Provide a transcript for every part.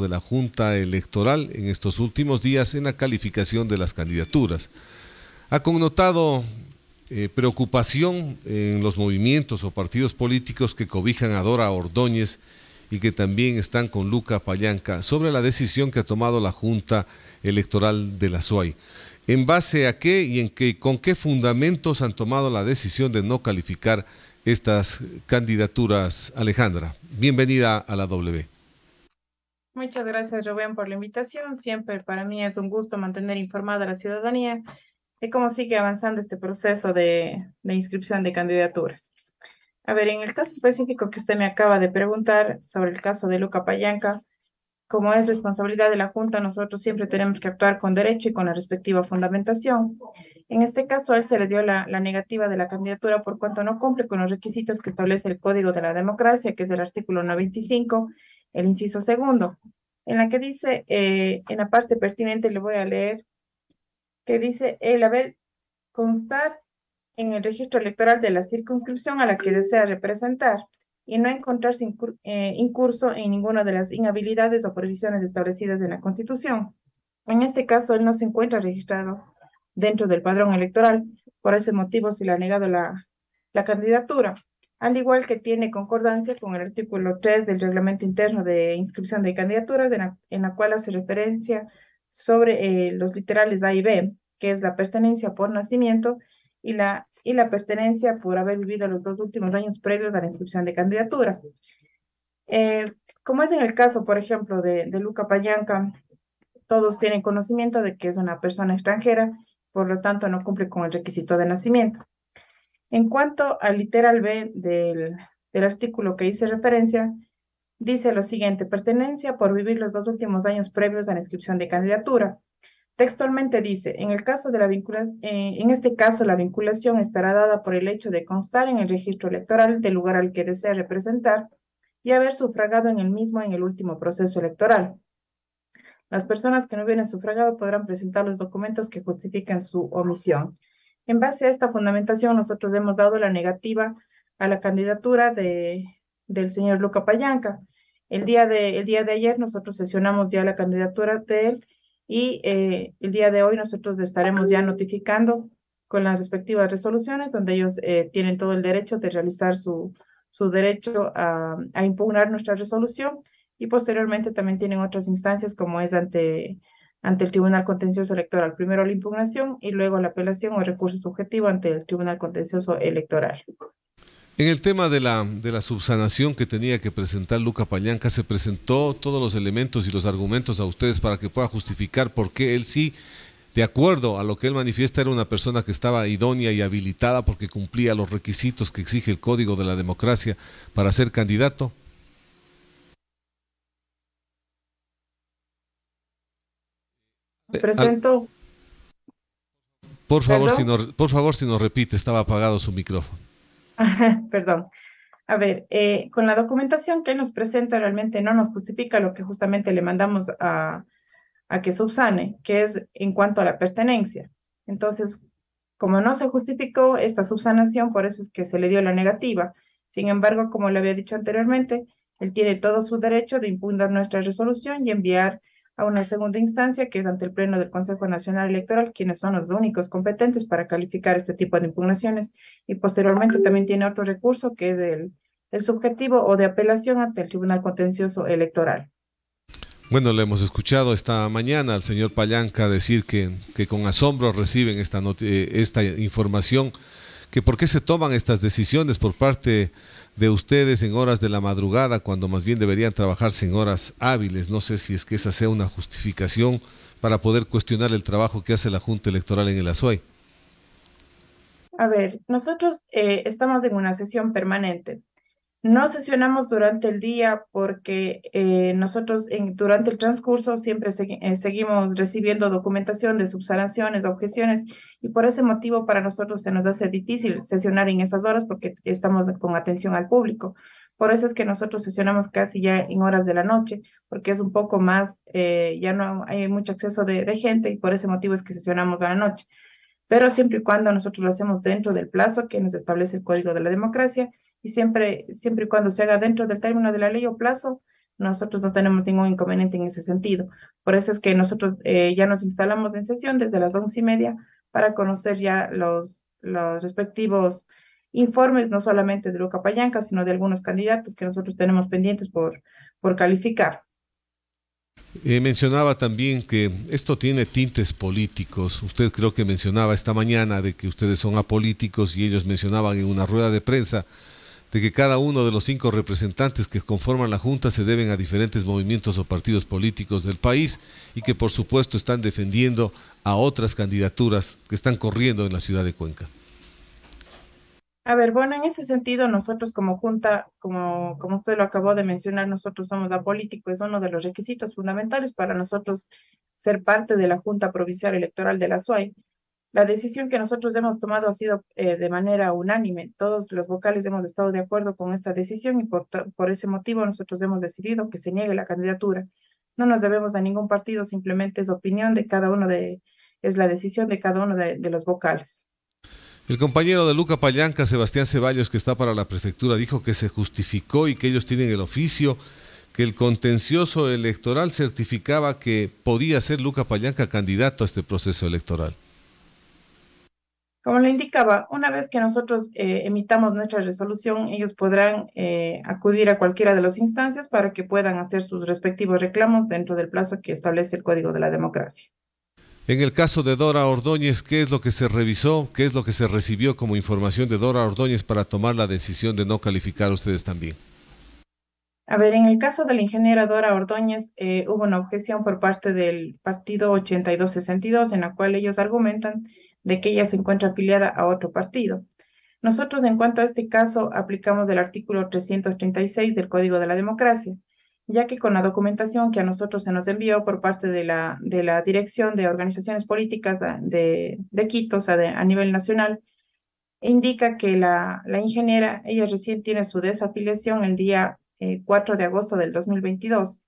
de la Junta Electoral en estos últimos días en la calificación de las candidaturas. Ha connotado eh, preocupación en los movimientos o partidos políticos que cobijan a Dora Ordóñez y que también están con Luca Payanca sobre la decisión que ha tomado la Junta Electoral de la SUAY. ¿En base a qué y en qué, con qué fundamentos han tomado la decisión de no calificar estas candidaturas, Alejandra? Bienvenida a la W. Muchas gracias, Rubén, por la invitación. Siempre para mí es un gusto mantener informada a la ciudadanía de cómo sigue avanzando este proceso de, inscripción de candidaturas. A ver, en el caso específico que usted me acaba de preguntar sobre el caso de Luca Payanca, como es responsabilidad de la Junta, nosotros siempre tenemos que actuar con derecho y con la respectiva fundamentación. En este caso, a él se le dio la, la, negativa de la candidatura por cuanto no cumple con los requisitos que establece el Código de la Democracia, que es el artículo 95, el inciso segundo, en la que dice, eh, en la parte pertinente le voy a leer, que dice el haber constar en el registro electoral de la circunscripción a la que desea representar y no encontrarse eh, incurso en ninguna de las inhabilidades o prohibiciones establecidas en la Constitución. En este caso, él no se encuentra registrado dentro del padrón electoral. Por ese motivo se le ha negado la, la candidatura al igual que tiene concordancia con el artículo 3 del Reglamento Interno de Inscripción de Candidaturas, en la, cual hace referencia sobre eh, los literales A y B, que es la pertenencia por nacimiento y la, y la pertenencia por haber vivido los dos últimos años previos a la inscripción de candidatura. Eh, como es en el caso, por ejemplo, de, de Luca Payanca, todos tienen conocimiento de que es una persona extranjera, por lo tanto no cumple con el requisito de nacimiento. En cuanto al literal B del, artículo que hice referencia, dice lo siguiente, pertenencia por vivir los dos últimos años previos a la inscripción de candidatura. Textualmente dice, en, el caso de la eh, en este caso la vinculación estará dada por el hecho de constar en el registro electoral del lugar al que desea representar y haber sufragado en el mismo en el último proceso electoral. Las personas que no hubieran sufragado podrán presentar los documentos que justifiquen su omisión. En base a esta fundamentación, nosotros hemos dado la negativa a la candidatura del señor Luca Payanca. El día, de, el día de ayer nosotros sesionamos ya la candidatura de él y eh, el día de hoy nosotros estaremos ya notificando con las respectivas resoluciones donde ellos eh, tienen todo el derecho de realizar su, su derecho a impugnar nuestra resolución y posteriormente también tienen otras instancias como es ante ante el Tribunal Contencioso Electoral. Primero la impugnación y luego la apelación o recurso subjetivo ante el Tribunal Contencioso Electoral. En el tema de la, de la subsanación que tenía que presentar Luca Pañanca, ¿se presentó todos los elementos y los argumentos a ustedes para que pueda justificar por qué él sí, de acuerdo a lo que él manifiesta, era una persona que estaba idónea y habilitada porque cumplía los requisitos que exige el Código de la Democracia para ser candidato? Eh, Presento. Por favor, si nos, por favor, si nos repite, estaba apagado su micrófono. Perdón. A ver, eh, con la documentación que nos presenta realmente no nos justifica lo que justamente le mandamos a, a que subsane, que es en cuanto a la pertenencia. Entonces, como no se justificó esta subsanación, por eso es que se le dio la negativa. Sin embargo, como le había dicho anteriormente, él tiene todo su derecho de impugnar nuestra resolución y enviar a una segunda instancia, que es ante el Pleno del Consejo Nacional Electoral, quienes son los únicos competentes para calificar este tipo de impugnaciones. Y posteriormente también tiene otro recurso, que es el, subjetivo o de apelación ante el Tribunal Contencioso Electoral. Bueno, le hemos escuchado esta mañana al señor Pallanca decir que, que con asombro reciben esta, eh, esta información que por qué se toman estas decisiones por parte de ustedes en horas de la madrugada, cuando más bien deberían trabajarse en horas hábiles. No sé si es que esa sea una justificación para poder cuestionar el trabajo que hace la Junta Electoral en el Azuay. A ver, nosotros eh, estamos en una sesión permanente. No sesionamos durante el día porque eh, nosotros durante el transcurso siempre eh, seguimos recibiendo documentación de subsanaciones, de objeciones, y por ese motivo para nosotros se nos hace difícil sesionar en esas horas porque estamos con atención al público. Por eso es que nosotros sesionamos casi ya en horas de la noche, porque es un poco más, eh, ya no hay mucho acceso de, de gente y por ese motivo es que sesionamos a la noche. Pero siempre y cuando nosotros lo hacemos dentro del plazo que nos establece el Código de la Democracia, y siempre, siempre y cuando se haga dentro del término de la ley o plazo, nosotros no tenemos ningún inconveniente en ese sentido. Por eso es que nosotros eh, ya nos instalamos en sesión desde las once y media para conocer ya los, los respectivos informes, no solamente de Luca Payanca, sino de algunos candidatos que nosotros tenemos pendientes por, por calificar. Eh, mencionaba también que esto tiene tintes políticos. Usted creo que mencionaba esta mañana de que ustedes son apolíticos y ellos mencionaban en una rueda de prensa de que cada uno de los cinco representantes que conforman la Junta se deben a diferentes movimientos o partidos políticos del país y que por supuesto están defendiendo a otras candidaturas que están corriendo en la ciudad de Cuenca. A ver, bueno, en ese sentido, nosotros como Junta, como, como usted lo acabó de mencionar, nosotros somos apolíticos, es uno de los requisitos fundamentales para nosotros ser parte de la Junta Provincial Electoral de la SUAY. La decisión que nosotros hemos tomado ha sido eh, de manera unánime. Todos los vocales hemos estado de acuerdo con esta decisión y por, ese motivo nosotros hemos decidido que se niegue la candidatura. No nos debemos a ningún partido, simplemente es opinión de cada uno de, es la decisión de cada uno de, los vocales. El compañero de Luca Payanca, Sebastián Ceballos, que está para la prefectura, dijo que se justificó y que ellos tienen el oficio, que el contencioso electoral certificaba que podía ser Luca Payanca candidato a este proceso electoral. Como lo indicaba, una vez que nosotros eh, emitamos nuestra resolución, ellos podrán eh, acudir a cualquiera de las instancias para que puedan hacer sus respectivos reclamos dentro del plazo que establece el Código de la Democracia. En el caso de Dora Ordóñez, ¿qué es lo que se revisó? ¿Qué es lo que se recibió como información de Dora Ordóñez para tomar la decisión de no calificar a ustedes también? A ver, en el caso de la ingeniera Dora Ordóñez, eh, hubo una objeción por parte del partido 8262, en la cual ellos argumentan de que ella se encuentra afiliada a otro partido. Nosotros, en cuanto a este caso, aplicamos el artículo 336 del Código de la Democracia, ya que con la documentación que a nosotros se nos envió por parte de la, de la Dirección de Organizaciones Políticas de, de Quito, o sea, a nivel nacional, indica que la, la, ingeniera, ella recién tiene su desafiliación el día 4 eh, de agosto del 2022.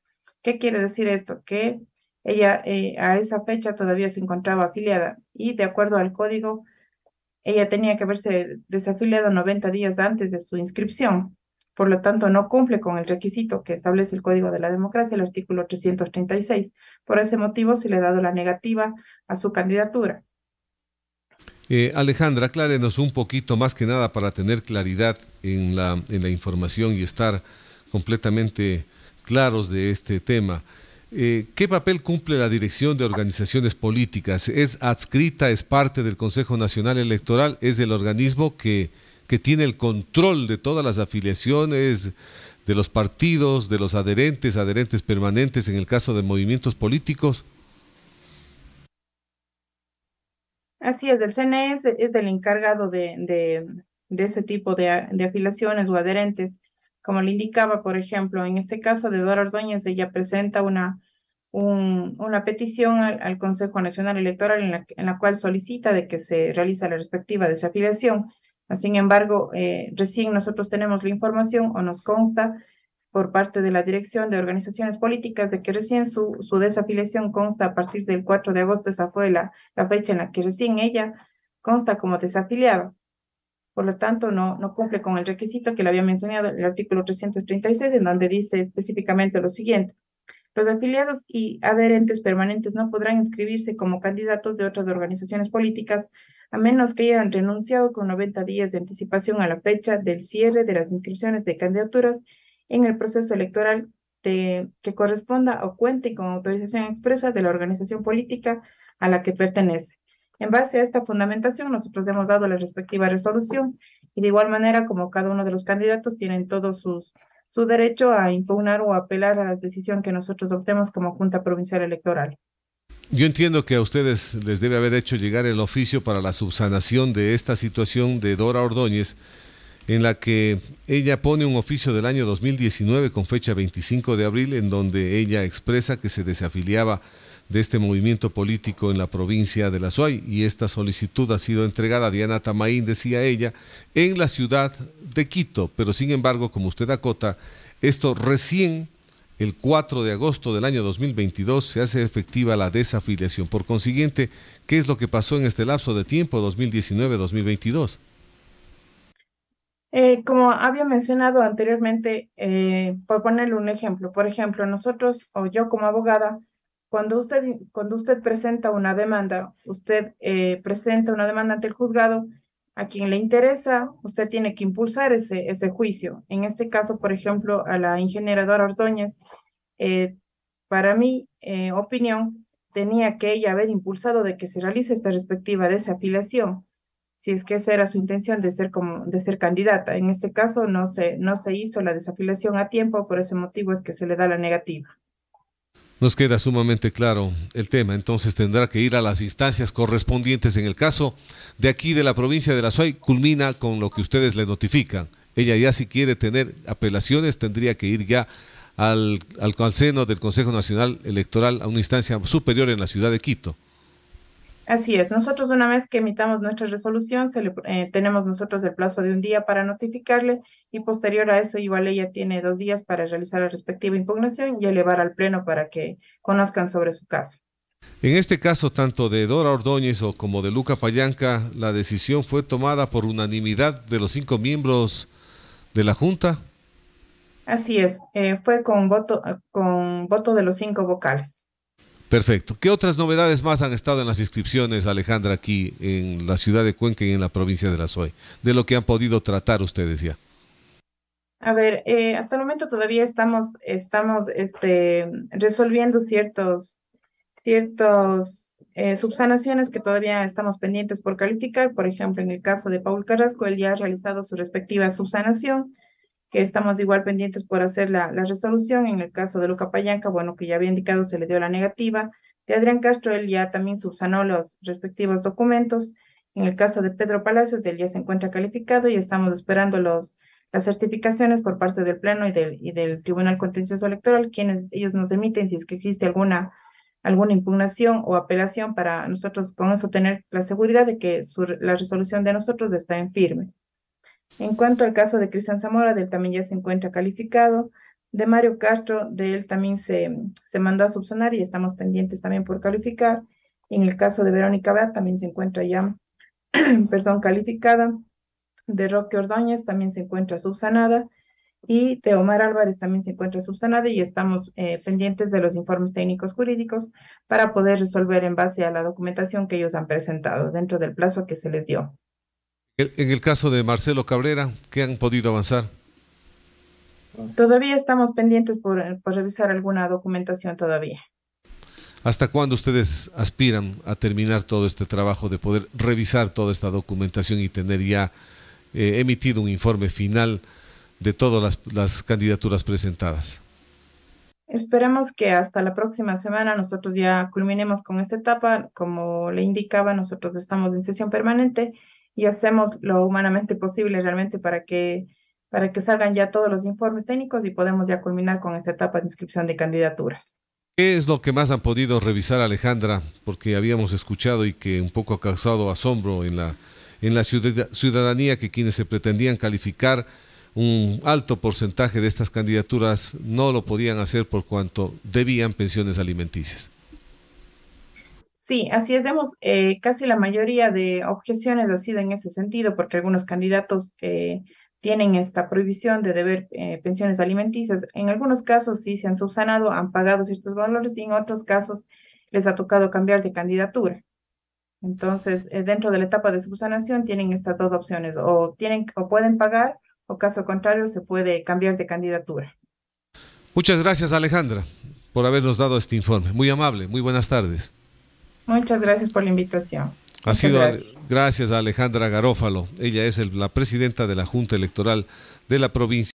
¿Qué quiere decir esto? Que ella eh, a esa fecha todavía se encontraba afiliada y de acuerdo al código, ella tenía que haberse desafiliado 90 días antes de su inscripción. Por lo tanto, no cumple con el requisito que establece el Código de la Democracia, el artículo 336. Por ese motivo, se le ha dado la negativa a su candidatura. Eh, Alejandra, aclárenos un poquito más que nada para tener claridad en la, en la información y estar completamente claros de este tema. Eh, ¿Qué papel cumple la Dirección de Organizaciones Políticas? ¿Es adscrita, es parte del Consejo Nacional Electoral? ¿Es el organismo que, que tiene el control de todas las afiliaciones, de los partidos, de los adherentes, adherentes permanentes en el caso de movimientos políticos? Así es, el CNE es, el encargado de, de, este tipo de, de, afiliaciones o adherentes. Como le indicaba, por ejemplo, en este caso de Dora Ordóñez, ella presenta una una petición al, Consejo Nacional Electoral en la, en la, cual solicita de que se realice la respectiva desafiliación. Sin embargo, eh, recién nosotros tenemos la información o nos consta por parte de la Dirección de Organizaciones Políticas de que recién su, su desafiliación consta a partir del 4 de agosto, esa fue la, fecha en la que recién ella consta como desafiliada. Por lo tanto, no, no cumple con el requisito que le había mencionado el artículo 336, en donde dice específicamente lo siguiente los afiliados y adherentes permanentes no podrán inscribirse como candidatos de otras organizaciones políticas a menos que hayan renunciado con 90 días de anticipación a la fecha del cierre de las inscripciones de candidaturas en el proceso electoral que corresponda o cuente con autorización expresa de la organización política a la que pertenece. En base a esta fundamentación, nosotros hemos dado la respectiva resolución y de igual manera como cada uno de los candidatos tienen todos sus su derecho a impugnar o apelar a la decisión que nosotros adoptemos como Junta Provincial Electoral. Yo entiendo que a ustedes les debe haber hecho llegar el oficio para la subsanación de esta situación de Dora Ordóñez, en la que ella pone un oficio del año 2019 con fecha 25 de abril, en donde ella expresa que se desafiliaba de este movimiento político en la provincia de La Suay y esta solicitud ha sido entregada a Diana Tamaín, decía ella, en la ciudad de Quito, pero sin embargo, como usted acota, esto recién el 4 de agosto del año 2022 se hace efectiva la desafiliación. Por consiguiente, ¿qué es lo que pasó en este lapso de tiempo 2019-2022? Eh, como había mencionado anteriormente, eh, por ponerle un ejemplo, por ejemplo, nosotros o yo como abogada cuando usted, cuando usted presenta una demanda, usted eh, presenta una demanda ante el juzgado, a quien le interesa, usted tiene que impulsar ese, ese juicio. En este caso, por ejemplo, a la ingeniera Dora Ordóñez, eh, para mi eh, opinión, tenía que ella haber impulsado de que se realice esta respectiva desafilación, si es que esa era su intención de ser, como, de ser candidata. En este caso, no se, no se hizo la desafilación a tiempo, por ese motivo es que se le da la negativa. Nos queda sumamente claro el tema, entonces tendrá que ir a las instancias correspondientes. En el caso de aquí de la provincia de La Suay, culmina con lo que ustedes le notifican. Ella ya si quiere tener apelaciones tendría que ir ya al, al, del Consejo Nacional Electoral a una instancia superior en la ciudad de Quito. Así es, nosotros una vez que emitamos nuestra resolución, eh, tenemos nosotros el plazo de un día para notificarle y posterior a eso igual ella tiene dos días para realizar la respectiva impugnación y elevar al Pleno para que conozcan sobre su caso. En este caso, tanto de Dora Ordóñez o como de Luca Payanca, la decisión fue tomada por unanimidad de los cinco miembros de la Junta. Así es, eh, fue con voto, con voto de los cinco vocales. Perfecto. ¿Qué otras novedades más han estado en las inscripciones, Alejandra, aquí en la ciudad de Cuenca y en la provincia de La Soy, de lo que han podido tratar ustedes ya? A ver, eh, hasta el momento todavía estamos, estamos este, resolviendo ciertos, ciertos eh, subsanaciones que todavía estamos pendientes por calificar. Por ejemplo, en el caso de Paul Carrasco, él ya ha realizado su respectiva subsanación, que estamos igual pendientes por hacer la, la resolución. En el caso de Luca Payanca, bueno, que ya había indicado, se le dio la negativa. De Adrián Castro, él ya también subsanó los respectivos documentos. En el caso de Pedro Palacios, él ya se encuentra calificado y estamos esperando los las certificaciones por parte del Pleno y del, Tribunal Contencioso Electoral, quienes ellos nos emiten si es que existe alguna, alguna impugnación o apelación para nosotros con eso tener la seguridad de que la resolución de nosotros está en firme. En cuanto al caso de Cristian Zamora, él también ya se encuentra calificado. De Mario Castro, de él también se, se mandó a subsanar y estamos pendientes también por calificar. En el caso de Verónica Abad también se encuentra ya, perdón, calificada de Roque Ordóñez también se encuentra subsanada y de Omar Álvarez también se encuentra subsanada y estamos eh, pendientes de los informes técnicos jurídicos para poder resolver en base a la documentación que ellos han presentado dentro del plazo que se les dio. En el caso de Marcelo Cabrera, ¿qué han podido avanzar? Todavía estamos pendientes por, por revisar alguna documentación todavía. ¿Hasta cuándo ustedes aspiran a terminar todo este trabajo de poder revisar toda esta documentación y tener ya eh, emitido un informe final de todas las, candidaturas presentadas. Esperemos que hasta la próxima semana nosotros ya culminemos con esta etapa. Como le indicaba, nosotros estamos en sesión permanente y hacemos lo humanamente posible realmente para que, para que salgan ya todos los informes técnicos y podemos ya culminar con esta etapa de inscripción de candidaturas. ¿Qué es lo que más han podido revisar, Alejandra? Porque habíamos escuchado y que un poco ha causado asombro en la en la ciudadanía que quienes se pretendían calificar un alto porcentaje de estas candidaturas no lo podían hacer por cuanto debían pensiones alimenticias. Sí, así es. Hemos eh, casi la mayoría de objeciones ha sido en ese sentido, porque algunos candidatos tienen esta prohibición de deber eh, pensiones alimenticias. En algunos casos sí se han subsanado, han pagado ciertos valores y en otros casos les ha tocado cambiar de candidatura. Entonces, eh, dentro de la etapa de subsanación tienen estas dos opciones, o, tienen, o pueden pagar o caso contrario se puede cambiar de candidatura. Muchas gracias Alejandra por habernos dado este informe. Muy amable, muy buenas tardes. Muchas gracias por la invitación. Ha sido gracias. a Alejandra Garófalo. Ella es la presidenta de la Junta Electoral de la provincia.